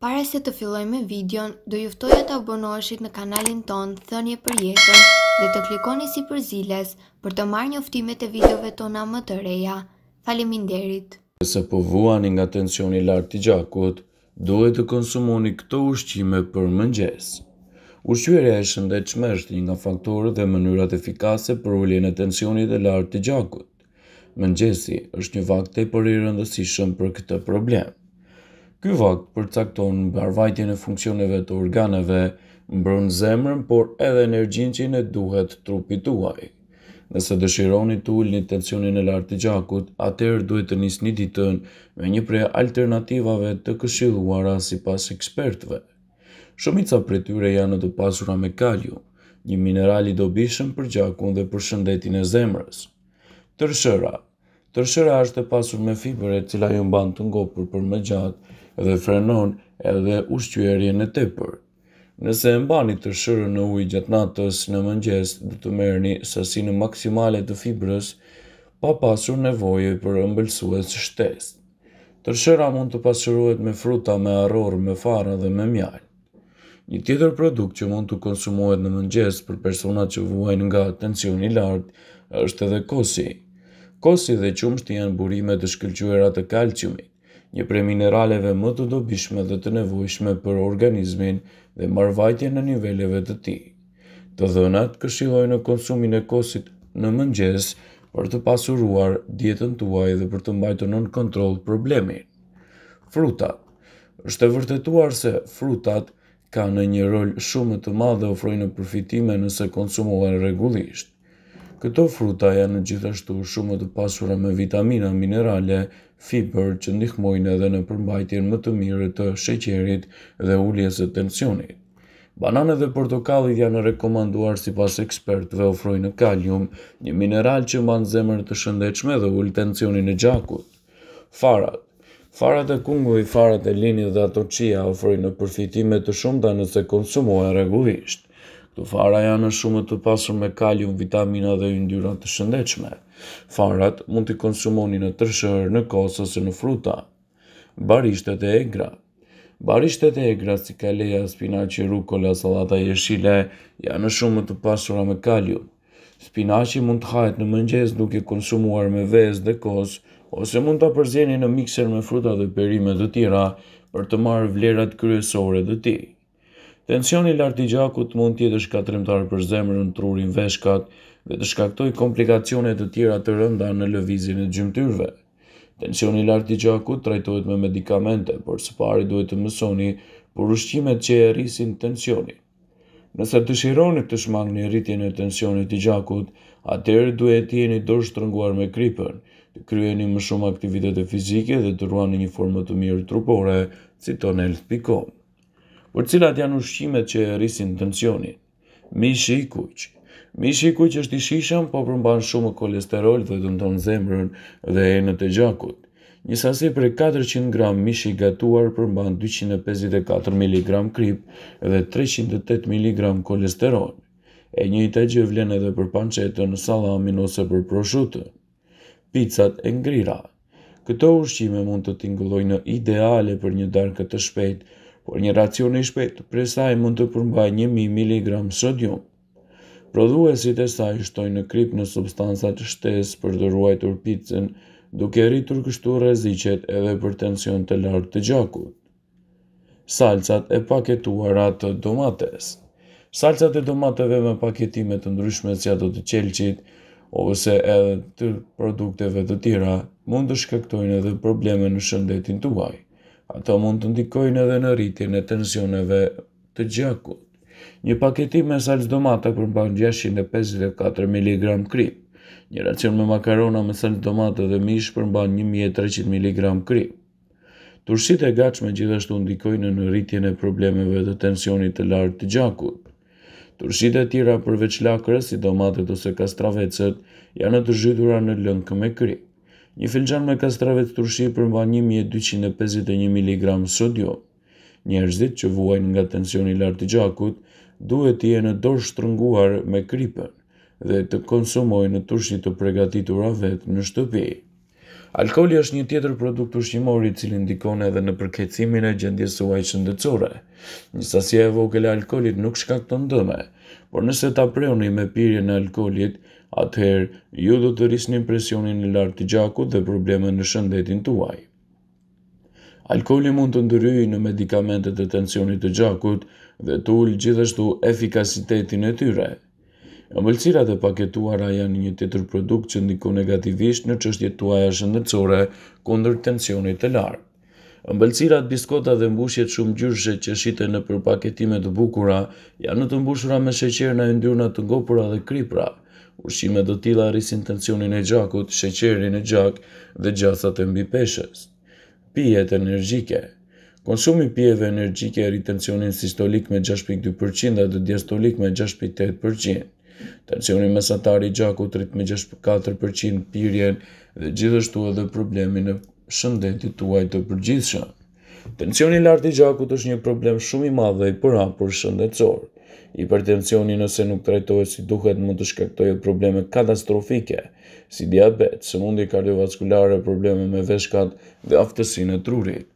Pare se të filloj me videon, do juftoj e të abonoshit në kanalin ton, thënje për jetën dhe të klikoni si për ziles për të marrë një uftimet e videove tona më të reja. Falimin derit! Se po vuani nga tensioni lartë i gjakut, duhet të konsumoni këto ushqime për mëngjes. Ushqyre e shënde është një nga faktore dhe mënyrat efikase për ulljen e tensioni dhe lartë i gjakut. Mëngjesi është një vakte për i rëndësishëm për këtë problem. Ky vakt përcakton mbarvajtjen e funksioneve të organeve, mbron zemrën, por edhe energjinë që ne duhet trupit tuaj. Nëse dëshironi të ulni tensionin e lartë të gjakut, atëherë duhet të nisni ditën me një prej alternativave të këshilluara sipas ekspertëve. Shumica prej tyre janë të pasura me kalium një minerali dobishëm për gjakun dhe për shëndetin e zemrës. Tërshëra, Tërshëra është e pasur me fibër e cila ju mban të ngopur për më gjatë dhe frenon edhe ushqyerjen e tepër. Nëse e mbani tërshërën në ujë gjatë natës në mëngjes, do të merrni sasinë maksimale të fibrës pa pasur nevojë për ëmbëlsues shtesë. Tërshëra mund të pasurohet me fruta, me arorë, me farë dhe me mjallë. Një tjetër produkt që mund të konsumohet në mëngjes për personat që vuajnë nga tensioni i lartë është edhe kosi kosi dhe qumshti janë burime të shkëlqyera të kalciumit, një pre mineraleve më të dobishme dhe të nevojshme për organizmin dhe marvajtje në niveleve të tij. Të dhënat këshillojnë konsumin e kosit në mëngjes për të pasuruar dietën tuaj dhe për të mbajtur në kontroll problemin. Frutat. Është vërtetuar se frutat kanë një rol shumë të madh dhe ofrojnë përfitime nëse konsumohen rregullisht. Këto fruta janë gjithashtu shumë të pasura me vitamina, minerale, fiber që ndihmojnë edhe në përmbajtjen më të mirë të sheqerit dhe ulljes e tensionit. Banane dhe portokallit janë rekomanduar si pas ekspert dhe ofrojnë në kalium, një mineral që mban zemër të shëndechme dhe ullë tensionin e gjakut. Farat Farat e kungu i farat e linjë dhe ato qia ofrojnë në përfitimet të shumë nëse konsumohen regullisht. Këtu fara janë shumë të pasur me kalium, vitamina dhe yndyra të shëndechme. Farat mund të konsumoni në tërshërë, në kosë ose në fruta. Barishtet e egra Barishtet e egra, si kaleja, spinaci, rukola, salata, jeshile, janë shumë të pasur me kalium. Spinaci mund të hajt në mëngjes nuk e konsumuar me vez dhe kosë, ose mund të apërzjeni në mikser me fruta dhe perime dhe tjera për të marrë vlerat kryesore dhe ti. Tensioni lart i gjakut mund të jetë shkatrimtar për zemrën, trurin, veshkat dhe të shkaktojë komplikacione të tjera të rënda në lëvizjen e gjymtyrëve. Tensioni lart i gjakut trajtohet me medikamente, por së pari duhet të mësoni për ushqimet që e rrisin tensionin. Nëse të të shmangni një rritjen e tensionit të gjakut, atërë duhet të jeni dorë shtrënguar me kripën, të kryeni më shumë aktivitete fizike dhe të ruani një formë të mirë trupore, citonel.com për cilat janë ushqimet që rrisin tensionin. Mishi i kuq. Mishi i kuq është i shishëm, po përmban shumë kolesterol dhe dëmton zemrën dhe enët e gjakut. Një sasi për 400 gram mishi i gatuar përmban 254 mg krip dhe 308 mg kolesterol. E një i të gjë vlen edhe për pancetën, salamin ose për proshutën. Pizzat e ngrira. Këto ushqime mund të tingullojnë ideale për një darkë të shpejtë por një racion i shpejt prej saj mund të përmbaj 1000 mg sodium. Prodhuesit e saj shtojnë në krip në substancat shtes për të ruajtur pizzën, duke rritur kështu rreziqet edhe për tension të lartë të gjakut. Salcat e paketuara të domates. Salcat e domateve me paketime të ndryshme si ato të qelqit ose edhe të produkteve të tjera mund të shkaktojnë edhe probleme në shëndetin tuaj. Ato mund të ndikojnë edhe në rritjen e tensioneve të gjakut. Një paketim me salz domata përmban 654 mg krip. Një racion me makarona me salz domata dhe mish përmban 1300 mg krip. Turshit e gatshme gjithashtu ndikojnë në rritjen e problemeve të tensionit të lartë të gjakut. Turshit e tjera përveç lakrës, si domatet ose kastravecët, janë të zhytura në lëngë me krip. Një filxan me kastrave të turshi përmban 1251 mg sodio. Njerëzit që vuajnë nga tensioni lartë të gjakut duhet të jenë dorë shtrënguar me kripën dhe të konsumojnë turshi të pregatitura vetë në shtëpi. Alkoli është një tjetër produkt ushqimor i cili ndikon edhe në përkeqësimin e gjendjes suaj shëndetësore. Një sasi e vogël e alkolit nuk shkakton dëme, por nëse ta preoni me pirjen e alkoolit, atëherë ju do të rrisni presionin e lartë të gjakut dhe probleme në shëndetin tuaj. Alkoli mund të ndryjë në medikamentet e tensionit të gjakut dhe të ullë gjithashtu efikasitetin e tyre. Ëmëlsirat e paketuara janë një tjetër produkt që ndikon negativisht në çështjet tuaja shëndetësore kundër tensionit të lartë. Ëmëlsirat, biskota dhe mbushjet shumë gjyrshe që shiten në përpaketime të bukura janë të mbushura me sheqer në yndyrna të ngopura dhe kripra. Ushqimet dhe tilla rrisin tensionin e gjakut, sheqerin e gjak dhe gjasat e mbi peshës. Pijet energjike Konsumi pijeve energjike e tensionin sistolik me 6.2% dhe diastolik me 6.8%. Tensioni mesatari i gjakut 3.64% me pirjen dhe gjithashtu edhe problemi në shëndetit tuaj të përgjithshëm. Tensioni i lartë i gjakut është një problem shumë i madh dhe i përhapur shëndetësor. Hipertensioni nëse nuk trajtohet si duhet mund të shkaktojë probleme katastrofike, si diabet, sëmundje kardiovaskulare, probleme me veshkat dhe aftësinë e trurit.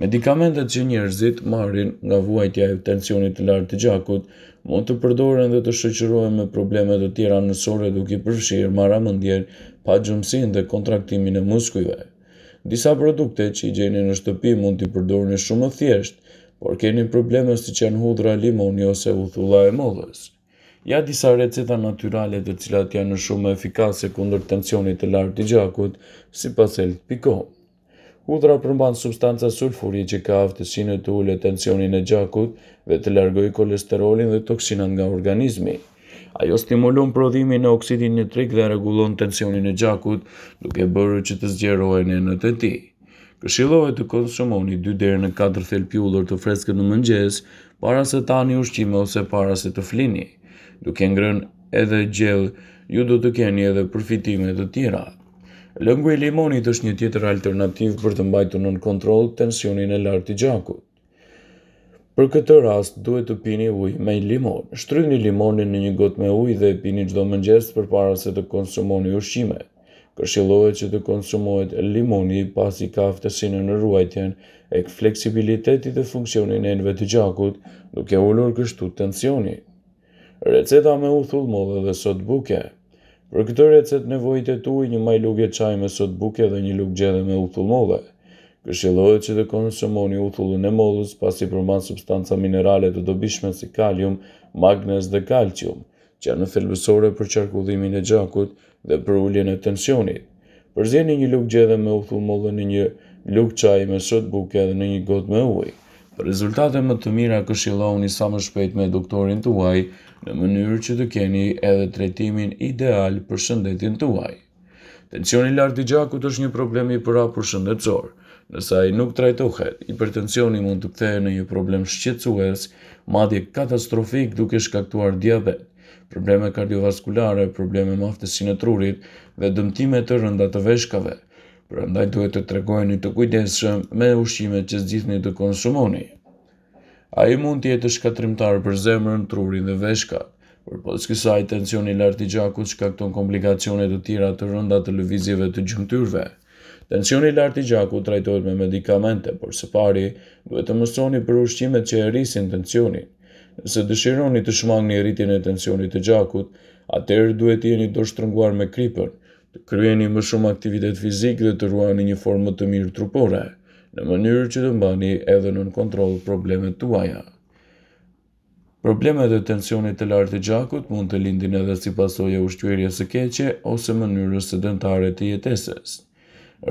Medikamentet që njerëzit marrin nga vuajtja e tensionit të lartë të gjakut mund të përdoren dhe të shoqërohen me probleme të tjera nësore duke përfshirë mëndjerë pa gjëmsin dhe kontraktimin e muskujve. Disa produkte që i gjeni në shtëpi mund të përdoren shumë thjesht, por keni probleme si që janë hudhra limoni ose uthulla e mollës. Ja disa receta natyrale të cilat janë shumë efikase kundër tensionit të lartë të gjakut, sipas el pikohë. Udhra përmban substanca sulfuri që ka aftësinë të ulë tensionin e gjakut dhe të largojë kolesterolin dhe toksinat nga organizmi. Ajo stimulon prodhimin e oksidit nitrik dhe rregullon tensionin e gjakut, duke bërë që të zgjerohen në të ti. Këshillohet të konsumoni 2 deri në 4 thelp të freskët në mëngjes, para se tani ushqime ose para se të flini. Duke ngrën edhe gjellë, ju do të keni edhe përfitime të tjera. Lëngu i limonit është një tjetër alternativ për të mbajtu nën kontrol tensionin e lartë të gjakut. Për këtë rast, duhet të pini uj me i limon. Shtrydni limonin në një got me uj dhe pini qdo mëngjes për para se të konsumoni ushqime. Këshilohet që të konsumohet limoni pasi ka aftësinë në ruajtjen e fleksibilitetit dhe funksionin e nëve të gjakut, duke ullur kështu tensioni. Receta me u thullmove dhe sot buke – Për këtë recet nevojit e tuaj një maj lukje qaj me sot buke dhe një lugë gjethe me uthull molle. Këshillohet që të konsumoni uthullën e mollës pasi përmban substanca minerale të dobishme si kalium, magnez dhe kalcium, që janë thelbësore për qarkullimin e gjakut dhe për uljen e tensionit. Përzjeni një lugë gjethe me uthull molle në një lugë qaj me sot buke dhe në një gotë me ujë. Për rezultate më të mira këshilloni sa më shpejt me doktorin tuaj në mënyrë që të keni edhe tretimin ideal për shëndetin tuaj. Tensioni lartë i gjakut është një problemi për apur shëndetësor. Nësa i pra nuk trajtohet, hipertensioni mund të kthejë në një problem shqetsues, madje katastrofik duke shkaktuar diabet, probleme kardiovaskulare, probleme maftesin e trurit dhe dëmtime të rënda të veshkave – Pra ndaj duhet të tregojni të kujdeshëm me ushqimet që zgjithni të konsumoni. A i mund tjetë shkatrimtarë për zemrën, trurin dhe veshkat, për pas kësa i tensioni lartë i gjakut që kakton komplikacionet të tjera të rënda të lëvizjeve të gjumëtyrve. Tensioni lartë i gjakut trajtojt me medikamente, por së pari duhet të mësoni për ushqimet që e rrisin tensioni. Nëse dëshironi të shmangni rritin e tensionit të gjakut, atërë duhet jeni do shtrënguar me kripën, kryeni më shumë aktivitet fizik dhe të ruani një formë të mirë trupore, në mënyrë që të mbani edhe nën kontrol problemet të Problemet e tensionit të lartë të gjakut mund të lindin edhe si pasoj e ushqyërje së keqe ose mënyrës së dëntare të jetesës.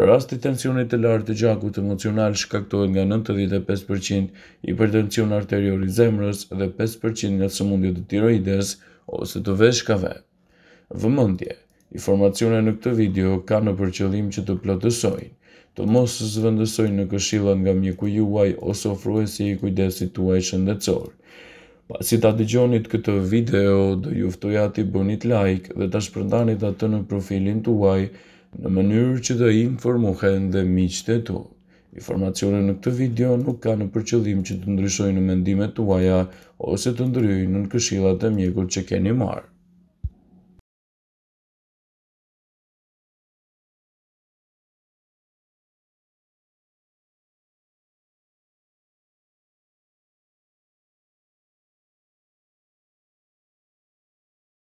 Rast i tensionit të lartë të gjakut emocional shkaktojnë nga 95% i për tension arterior i zemrës dhe 5% nga sëmundje të tiroides ose të veshkave. Vëmëndje Informacione në këtë video ka në përqëllim që të plotësojnë, të mos së zvëndësojnë në këshillën nga mjeku juaj ose ofruesi i kujdesit tuaj shëndetësor. Pasi ta dëgjonit këtë video, do juftoja ti bënit like dhe ta shpërndanit atë në profilin tuaj në mënyrë që të informohen dhe miqët e tu. Informacione në këtë video nuk ka në përqëllim që të ndryshojnë në mendimet tuaja ose të ndryjnë në këshillat e mjekut që keni marrë.